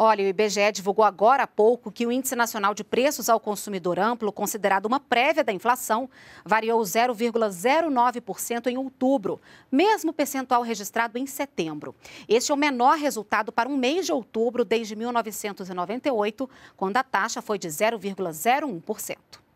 Olha, o IBGE divulgou agora há pouco que o Índice Nacional de Preços ao Consumidor Amplo, considerado uma prévia da inflação, variou 0,09% em outubro, mesmo percentual registrado em setembro. Este é o menor resultado para um mês de outubro desde 1998, quando a taxa foi de 0,01%.